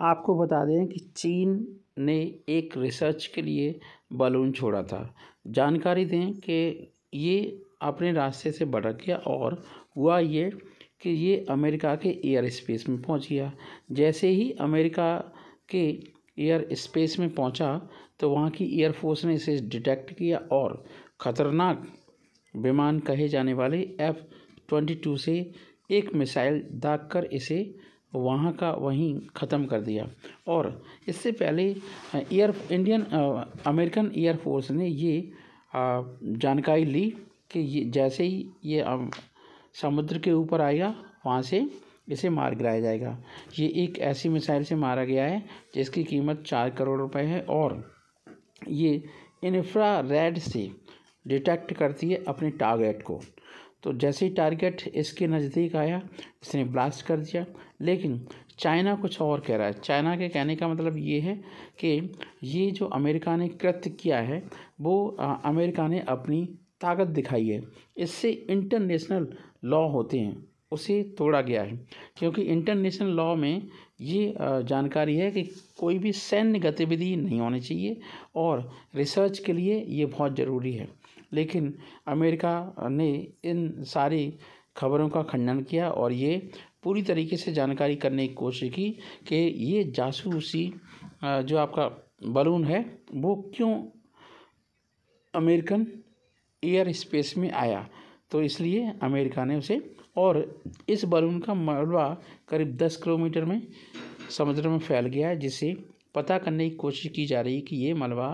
आपको बता दें कि चीन ने एक रिसर्च के लिए बलून छोड़ा था जानकारी दें कि ये अपने रास्ते से भटक गया और हुआ ये कि ये अमेरिका के एयर स्पेस में पहुंच गया जैसे ही अमेरिका के एयर स्पेस में पहुंचा तो वहाँ की एयरफोर्स ने इसे डिटेक्ट किया और ख़तरनाक विमान कहे जाने वाले एफ़ ट्वेंटी टू से एक मिसाइल दाग कर इसे वहाँ का वहीं ख़त्म कर दिया और इससे पहले एयर इंडियन अमेरिकन एयरफोर्स ने ये जानकारी ली कि ये जैसे ही ये समुद्र के ऊपर आएगा वहाँ से इसे मार गिराया जाएगा ये एक ऐसी मिसाइल से मारा गया है जिसकी कीमत चार करोड़ रुपए है और ये इन्फ्रा रेड से डिटेक्ट करती है अपने टारगेट को तो जैसे ही टारगेट इसके नज़दीक आया इसने ब्लास्ट कर दिया लेकिन चाइना कुछ और कह रहा है चाइना के कहने का मतलब ये है कि ये जो अमेरिका ने कृत्य किया है वो अमेरिका ने अपनी ताकत दिखाई है इससे इंटरनेशनल लॉ होते हैं उसे तोड़ा गया है क्योंकि इंटरनेशनल लॉ में ये जानकारी है कि कोई भी सैन्य गतिविधि नहीं होनी चाहिए और रिसर्च के लिए ये बहुत ज़रूरी है लेकिन अमेरिका ने इन सारी खबरों का खंडन किया और ये पूरी तरीके से जानकारी करने की कोशिश की कि ये जासूसी जो आपका बलून है वो क्यों अमेरिकन एयर स्पेस में आया तो इसलिए अमेरिका ने उसे और इस बलून का मलबा करीब दस किलोमीटर में समुद्र में फैल गया है जिसे पता करने की कोशिश की जा रही है कि ये मलबा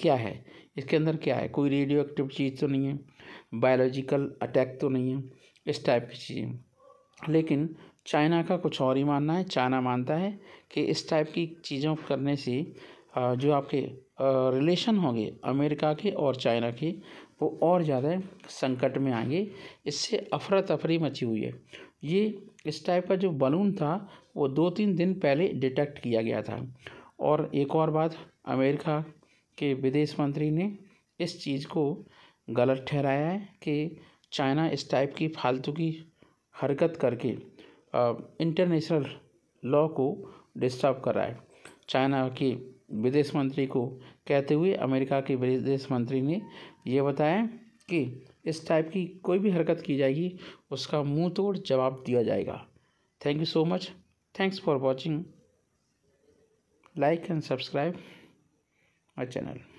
क्या है इसके अंदर क्या है कोई रेडियो एक्टिव चीज़ तो नहीं है बायोलॉजिकल अटैक तो नहीं है इस टाइप की चीज़ें लेकिन चाइना का कुछ और ही मानना है चाइना मानता है कि इस टाइप की चीज़ों करने से जो आपके रिलेशन होंगे अमेरिका के और चाइना के वो और ज़्यादा संकट में आएंगे इससे अफरा तफरी मची हुई है ये इस टाइप का जो बलून था वो दो तीन दिन पहले डिटेक्ट किया गया था और एक और बात अमेरिका के विदेश मंत्री ने इस चीज़ को गलत ठहराया है कि चाइना इस टाइप की फालतू की हरकत करके इंटरनेशनल लॉ को डिस्टर्ब कर रहा है चाइना की विदेश मंत्री को कहते हुए अमेरिका के विदेश मंत्री ने यह बताया कि इस टाइप की कोई भी हरकत की जाएगी उसका मुंह तोड़ जवाब दिया जाएगा thank you so much thanks for watching like and subscribe my channel